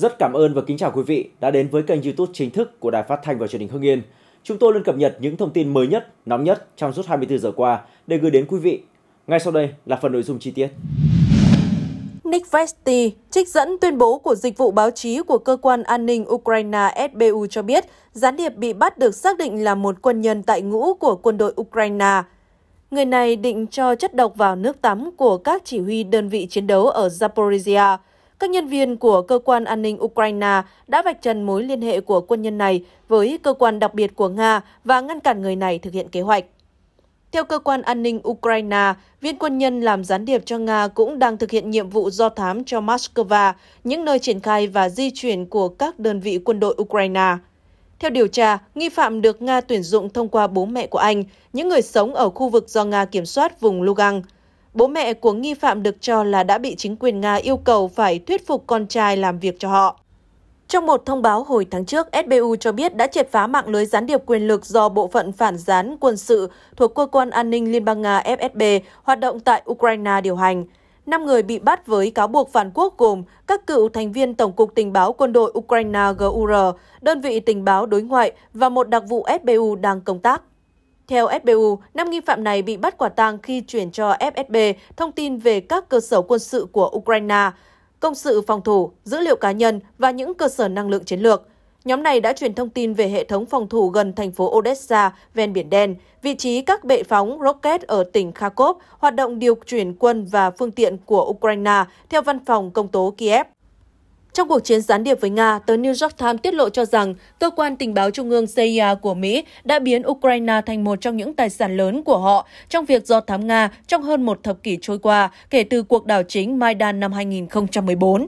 Rất cảm ơn và kính chào quý vị đã đến với kênh YouTube chính thức của Đài Phát thanh và Truyền hình Hưng Yên. Chúng tôi luôn cập nhật những thông tin mới nhất, nóng nhất trong suốt 24 giờ qua để gửi đến quý vị. Ngay sau đây là phần nội dung chi tiết. Nick Vesti, trích dẫn tuyên bố của dịch vụ báo chí của cơ quan an ninh Ukraine SBU cho biết, gián điệp bị bắt được xác định là một quân nhân tại ngũ của quân đội Ukraine. Người này định cho chất độc vào nước tắm của các chỉ huy đơn vị chiến đấu ở Zaporizhia – các nhân viên của cơ quan an ninh Ukraine đã vạch trần mối liên hệ của quân nhân này với cơ quan đặc biệt của Nga và ngăn cản người này thực hiện kế hoạch. Theo cơ quan an ninh Ukraine, viên quân nhân làm gián điệp cho Nga cũng đang thực hiện nhiệm vụ do thám cho Moscow, những nơi triển khai và di chuyển của các đơn vị quân đội Ukraine. Theo điều tra, nghi phạm được Nga tuyển dụng thông qua bố mẹ của anh, những người sống ở khu vực do Nga kiểm soát vùng Lugan. Bố mẹ của nghi phạm được cho là đã bị chính quyền Nga yêu cầu phải thuyết phục con trai làm việc cho họ. Trong một thông báo hồi tháng trước, SBU cho biết đã triệt phá mạng lưới gián điệp quyền lực do Bộ phận Phản gián quân sự thuộc Cơ quan An ninh Liên bang Nga FSB hoạt động tại Ukraine điều hành. 5 người bị bắt với cáo buộc phản quốc gồm các cựu thành viên Tổng cục Tình báo Quân đội Ukraine GUR, đơn vị tình báo đối ngoại và một đặc vụ SBU đang công tác. Theo FBU, 5 nghi phạm này bị bắt quả tang khi chuyển cho FSB thông tin về các cơ sở quân sự của Ukraine, công sự phòng thủ, dữ liệu cá nhân và những cơ sở năng lượng chiến lược. Nhóm này đã truyền thông tin về hệ thống phòng thủ gần thành phố Odessa, ven Biển Đen, vị trí các bệ phóng rocket ở tỉnh Kharkov, hoạt động điều chuyển quân và phương tiện của Ukraine, theo văn phòng công tố Kiev. Trong cuộc chiến gián điệp với Nga, tờ New York Times tiết lộ cho rằng cơ quan tình báo trung ương CIA của Mỹ đã biến Ukraine thành một trong những tài sản lớn của họ trong việc do thám Nga trong hơn một thập kỷ trôi qua kể từ cuộc đảo chính Maidan năm 2014.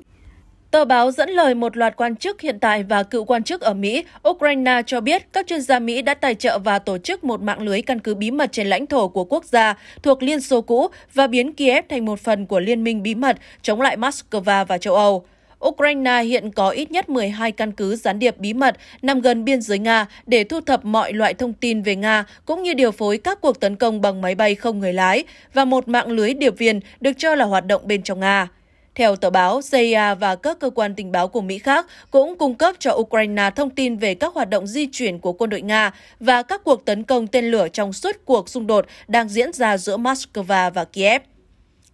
Tờ báo dẫn lời một loạt quan chức hiện tại và cựu quan chức ở Mỹ, Ukraine cho biết các chuyên gia Mỹ đã tài trợ và tổ chức một mạng lưới căn cứ bí mật trên lãnh thổ của quốc gia thuộc Liên Xô cũ và biến Kiev thành một phần của liên minh bí mật chống lại Moscow và châu Âu. Ukraine hiện có ít nhất 12 căn cứ gián điệp bí mật nằm gần biên giới Nga để thu thập mọi loại thông tin về Nga, cũng như điều phối các cuộc tấn công bằng máy bay không người lái và một mạng lưới điệp viên được cho là hoạt động bên trong Nga. Theo tờ báo, CIA và các cơ quan tình báo của Mỹ khác cũng cung cấp cho Ukraine thông tin về các hoạt động di chuyển của quân đội Nga và các cuộc tấn công tên lửa trong suốt cuộc xung đột đang diễn ra giữa Moscow và Kiev.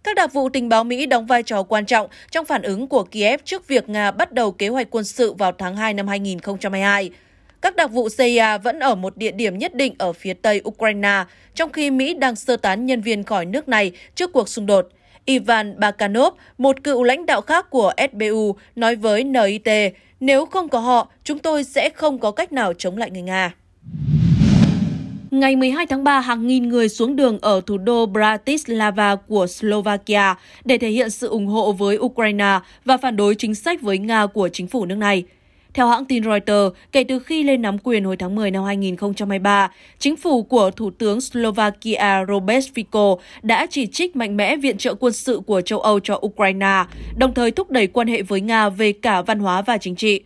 Các đặc vụ tình báo Mỹ đóng vai trò quan trọng trong phản ứng của Kiev trước việc Nga bắt đầu kế hoạch quân sự vào tháng 2 năm 2022. Các đặc vụ CIA vẫn ở một địa điểm nhất định ở phía tây Ukraine, trong khi Mỹ đang sơ tán nhân viên khỏi nước này trước cuộc xung đột. Ivan Bakanov, một cựu lãnh đạo khác của SBU, nói với NIT, nếu không có họ, chúng tôi sẽ không có cách nào chống lại người Nga. Ngày 12 tháng 3, hàng nghìn người xuống đường ở thủ đô Bratislava của Slovakia để thể hiện sự ủng hộ với Ukraine và phản đối chính sách với Nga của chính phủ nước này. Theo hãng tin Reuters, kể từ khi lên nắm quyền hồi tháng 10 năm 2023, chính phủ của Thủ tướng Slovakia Robert Fico đã chỉ trích mạnh mẽ viện trợ quân sự của châu Âu cho Ukraine, đồng thời thúc đẩy quan hệ với Nga về cả văn hóa và chính trị.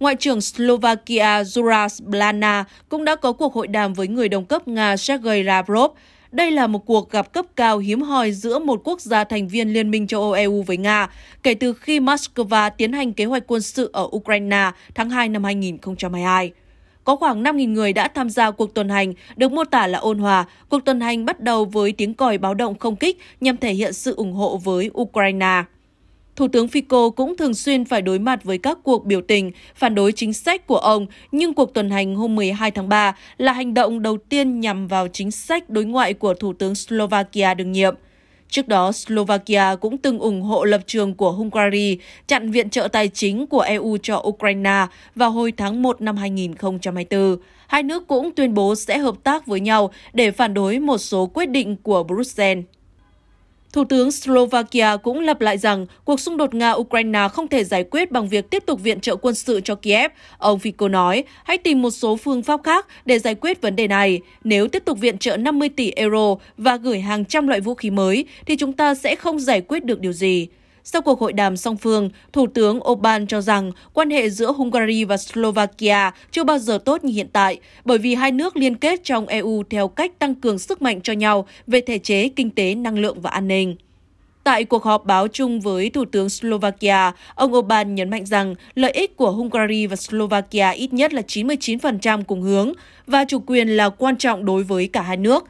Ngoại trưởng Slovakia Juras Blana cũng đã có cuộc hội đàm với người đồng cấp Nga Sergei Lavrov. Đây là một cuộc gặp cấp cao hiếm hoi giữa một quốc gia thành viên Liên minh châu Âu-EU với Nga kể từ khi Moscow tiến hành kế hoạch quân sự ở Ukraine tháng 2 năm 2022 có khoảng 5.000 người đã tham gia cuộc tuần hành, được mô tả là ôn hòa. Cuộc tuần hành bắt đầu với tiếng còi báo động không kích nhằm thể hiện sự ủng hộ với Ukraine. Thủ tướng Fico cũng thường xuyên phải đối mặt với các cuộc biểu tình phản đối chính sách của ông, nhưng cuộc tuần hành hôm 12 tháng 3 là hành động đầu tiên nhằm vào chính sách đối ngoại của Thủ tướng Slovakia đương nhiệm. Trước đó, Slovakia cũng từng ủng hộ lập trường của Hungary chặn viện trợ tài chính của EU cho Ukraine vào hồi tháng 1 năm 2024. Hai nước cũng tuyên bố sẽ hợp tác với nhau để phản đối một số quyết định của Bruxelles. Thủ tướng Slovakia cũng lặp lại rằng cuộc xung đột Nga-Ukraine không thể giải quyết bằng việc tiếp tục viện trợ quân sự cho Kiev. Ông Fico nói, hãy tìm một số phương pháp khác để giải quyết vấn đề này. Nếu tiếp tục viện trợ 50 tỷ euro và gửi hàng trăm loại vũ khí mới, thì chúng ta sẽ không giải quyết được điều gì. Sau cuộc hội đàm song phương, Thủ tướng Orbán cho rằng quan hệ giữa Hungary và Slovakia chưa bao giờ tốt như hiện tại, bởi vì hai nước liên kết trong EU theo cách tăng cường sức mạnh cho nhau về thể chế, kinh tế, năng lượng và an ninh. Tại cuộc họp báo chung với Thủ tướng Slovakia, ông Orbán nhấn mạnh rằng lợi ích của Hungary và Slovakia ít nhất là 99% cùng hướng và chủ quyền là quan trọng đối với cả hai nước.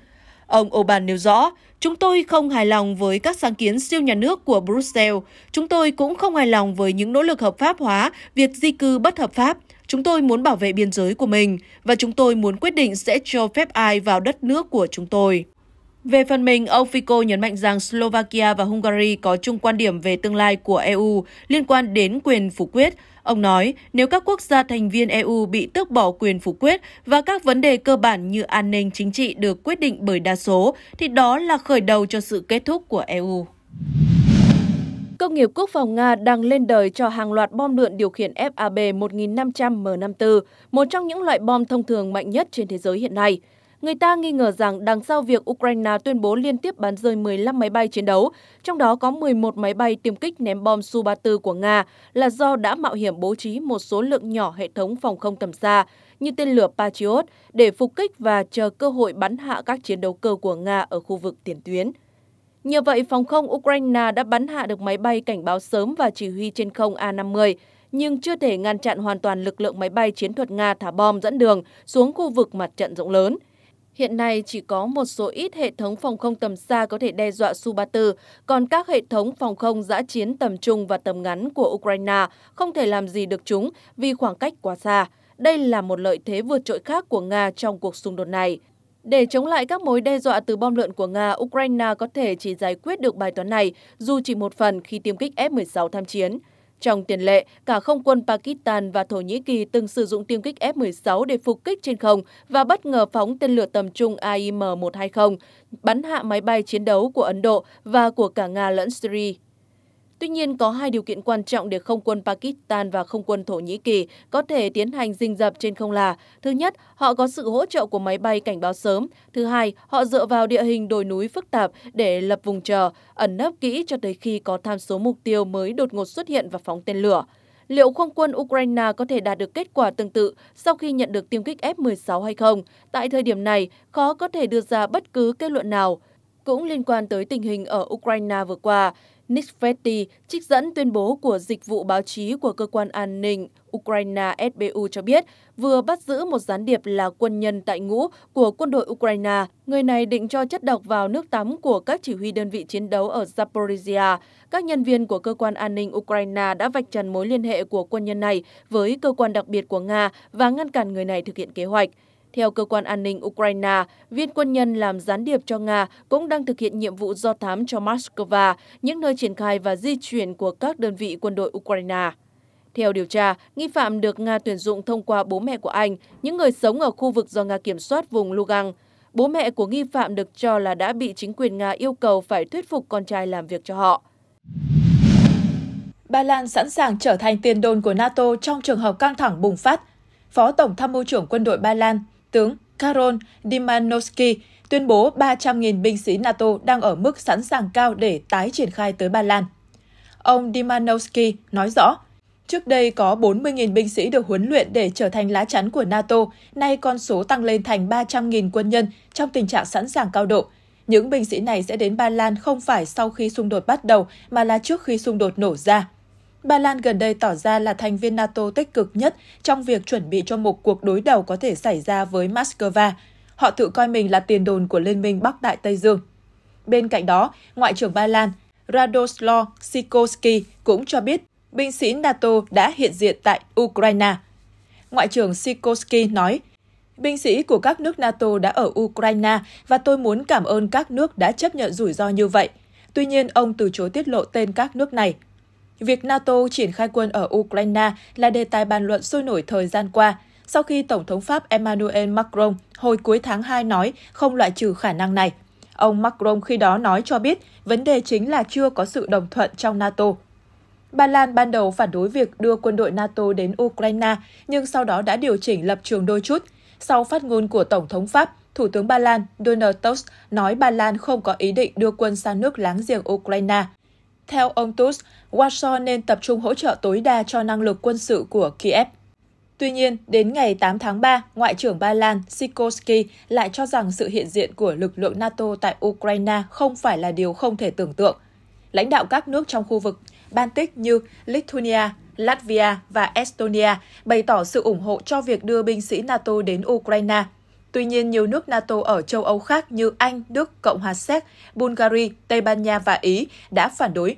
Ông Orbán nêu rõ, chúng tôi không hài lòng với các sáng kiến siêu nhà nước của Brussels. Chúng tôi cũng không hài lòng với những nỗ lực hợp pháp hóa việc di cư bất hợp pháp. Chúng tôi muốn bảo vệ biên giới của mình và chúng tôi muốn quyết định sẽ cho phép ai vào đất nước của chúng tôi. Về phần mình, ông Fico nhấn mạnh rằng Slovakia và Hungary có chung quan điểm về tương lai của EU liên quan đến quyền phủ quyết. Ông nói, nếu các quốc gia thành viên EU bị tước bỏ quyền phủ quyết và các vấn đề cơ bản như an ninh chính trị được quyết định bởi đa số, thì đó là khởi đầu cho sự kết thúc của EU. Công nghiệp quốc phòng Nga đang lên đời cho hàng loạt bom lượn điều khiển FAB 1500 M54, một trong những loại bom thông thường mạnh nhất trên thế giới hiện nay người ta nghi ngờ rằng đằng sau việc Ukraine tuyên bố liên tiếp bắn rơi 15 máy bay chiến đấu, trong đó có 11 máy bay tiêm kích ném bom Su-34 của Nga là do đã mạo hiểm bố trí một số lượng nhỏ hệ thống phòng không tầm xa như tên lửa Patriot để phục kích và chờ cơ hội bắn hạ các chiến đấu cơ của Nga ở khu vực tiền tuyến. Nhờ vậy, phòng không Ukraine đã bắn hạ được máy bay cảnh báo sớm và chỉ huy trên không A-50, nhưng chưa thể ngăn chặn hoàn toàn lực lượng máy bay chiến thuật Nga thả bom dẫn đường xuống khu vực mặt trận rộng lớn. Hiện nay chỉ có một số ít hệ thống phòng không tầm xa có thể đe dọa Su-34, còn các hệ thống phòng không giã chiến tầm trung và tầm ngắn của Ukraine không thể làm gì được chúng vì khoảng cách quá xa. Đây là một lợi thế vượt trội khác của Nga trong cuộc xung đột này. Để chống lại các mối đe dọa từ bom lượn của Nga, Ukraine có thể chỉ giải quyết được bài toán này dù chỉ một phần khi tiêm kích F-16 tham chiến. Trong tiền lệ, cả không quân Pakistan và Thổ Nhĩ Kỳ từng sử dụng tiêm kích F-16 để phục kích trên không và bất ngờ phóng tên lửa tầm trung AIM-120, bắn hạ máy bay chiến đấu của Ấn Độ và của cả Nga lẫn Syria. Tuy nhiên, có hai điều kiện quan trọng để không quân Pakistan và không quân Thổ Nhĩ Kỳ có thể tiến hành rình dập trên không là Thứ nhất, họ có sự hỗ trợ của máy bay cảnh báo sớm. Thứ hai, họ dựa vào địa hình đồi núi phức tạp để lập vùng chờ, ẩn nấp kỹ cho tới khi có tham số mục tiêu mới đột ngột xuất hiện và phóng tên lửa. Liệu không quân Ukraine có thể đạt được kết quả tương tự sau khi nhận được tiêm kích F-16 hay không? Tại thời điểm này, khó có thể đưa ra bất cứ kết luận nào. Cũng liên quan tới tình hình ở Ukraine vừa qua, Nick Fetti trích dẫn tuyên bố của dịch vụ báo chí của cơ quan an ninh Ukraine SBU cho biết vừa bắt giữ một gián điệp là quân nhân tại ngũ của quân đội Ukraine. Người này định cho chất độc vào nước tắm của các chỉ huy đơn vị chiến đấu ở Zaporizhia. Các nhân viên của cơ quan an ninh Ukraine đã vạch trần mối liên hệ của quân nhân này với cơ quan đặc biệt của Nga và ngăn cản người này thực hiện kế hoạch. Theo cơ quan an ninh Ukraine, viên quân nhân làm gián điệp cho Nga cũng đang thực hiện nhiệm vụ do thám cho Moscow, những nơi triển khai và di chuyển của các đơn vị quân đội Ukraine. Theo điều tra, nghi phạm được Nga tuyển dụng thông qua bố mẹ của anh, những người sống ở khu vực do Nga kiểm soát vùng Lugan. Bố mẹ của nghi phạm được cho là đã bị chính quyền Nga yêu cầu phải thuyết phục con trai làm việc cho họ. Ba Lan sẵn sàng trở thành tiền đồn của NATO trong trường hợp căng thẳng bùng phát. Phó Tổng tham mưu trưởng quân đội Ba Lan tướng Karol Dymanovsky tuyên bố 300.000 binh sĩ NATO đang ở mức sẵn sàng cao để tái triển khai tới Ba Lan. Ông Dymanovsky nói rõ, trước đây có 40.000 binh sĩ được huấn luyện để trở thành lá chắn của NATO, nay con số tăng lên thành 300.000 quân nhân trong tình trạng sẵn sàng cao độ. Những binh sĩ này sẽ đến Ba Lan không phải sau khi xung đột bắt đầu mà là trước khi xung đột nổ ra. Ba Lan gần đây tỏ ra là thành viên NATO tích cực nhất trong việc chuẩn bị cho một cuộc đối đầu có thể xảy ra với Moscow. Họ tự coi mình là tiền đồn của Liên minh Bắc Đại Tây Dương. Bên cạnh đó, Ngoại trưởng Ba Lan Radoslaw Sikorski cũng cho biết binh sĩ NATO đã hiện diện tại Ukraine. Ngoại trưởng Sikorski nói, Binh sĩ của các nước NATO đã ở Ukraine và tôi muốn cảm ơn các nước đã chấp nhận rủi ro như vậy. Tuy nhiên, ông từ chối tiết lộ tên các nước này việc NATO triển khai quân ở Ukraine là đề tài bàn luận sôi nổi thời gian qua, sau khi Tổng thống Pháp Emmanuel Macron hồi cuối tháng 2 nói không loại trừ khả năng này. Ông Macron khi đó nói cho biết vấn đề chính là chưa có sự đồng thuận trong NATO. Ba Lan ban đầu phản đối việc đưa quân đội NATO đến Ukraine, nhưng sau đó đã điều chỉnh lập trường đôi chút. Sau phát ngôn của Tổng thống Pháp, Thủ tướng Ba Lan Donald Tusk nói Ba Lan không có ý định đưa quân sang nước láng giềng Ukraine. Theo ông Tusk, Warsaw nên tập trung hỗ trợ tối đa cho năng lực quân sự của Kiev. Tuy nhiên, đến ngày 8 tháng 3, Ngoại trưởng Ba Lan Sikorsky lại cho rằng sự hiện diện của lực lượng NATO tại Ukraine không phải là điều không thể tưởng tượng. Lãnh đạo các nước trong khu vực Baltic như Lithuania, Latvia và Estonia bày tỏ sự ủng hộ cho việc đưa binh sĩ NATO đến Ukraine – Tuy nhiên, nhiều nước NATO ở châu Âu khác như Anh, Đức, Cộng hòa Séc, Bulgaria, Tây Ban Nha và Ý đã phản đối.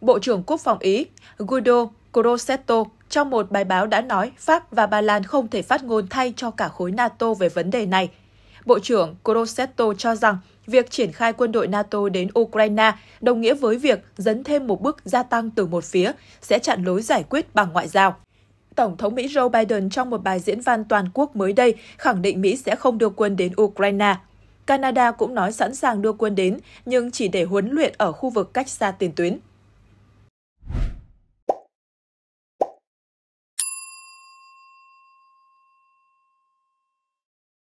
Bộ trưởng Quốc phòng Ý Guido Crosetto trong một bài báo đã nói Pháp và Ba Lan không thể phát ngôn thay cho cả khối NATO về vấn đề này. Bộ trưởng Crosetto cho rằng việc triển khai quân đội NATO đến Ukraine đồng nghĩa với việc dẫn thêm một bước gia tăng từ một phía sẽ chặn lối giải quyết bằng ngoại giao. Tổng thống Mỹ Joe Biden trong một bài diễn văn toàn quốc mới đây khẳng định Mỹ sẽ không đưa quân đến Ukraine. Canada cũng nói sẵn sàng đưa quân đến, nhưng chỉ để huấn luyện ở khu vực cách xa tiền tuyến.